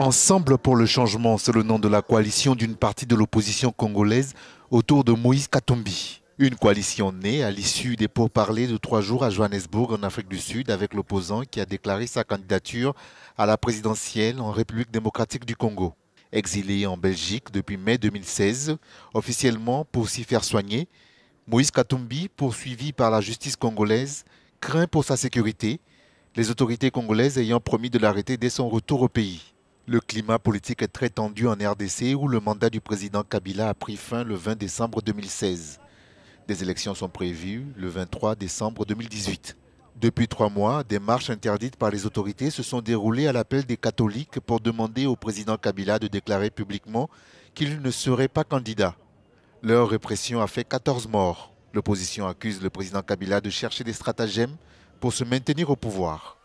Ensemble pour le changement, c'est le nom de la coalition d'une partie de l'opposition congolaise autour de Moïse Katumbi. Une coalition née à l'issue des pourparlers de trois jours à Johannesburg en Afrique du Sud avec l'opposant qui a déclaré sa candidature à la présidentielle en République démocratique du Congo. Exilé en Belgique depuis mai 2016, officiellement pour s'y faire soigner, Moïse Katumbi, poursuivi par la justice congolaise, craint pour sa sécurité, les autorités congolaises ayant promis de l'arrêter dès son retour au pays. Le climat politique est très tendu en RDC où le mandat du président Kabila a pris fin le 20 décembre 2016. Des élections sont prévues le 23 décembre 2018. Depuis trois mois, des marches interdites par les autorités se sont déroulées à l'appel des catholiques pour demander au président Kabila de déclarer publiquement qu'il ne serait pas candidat. Leur répression a fait 14 morts. L'opposition accuse le président Kabila de chercher des stratagèmes pour se maintenir au pouvoir.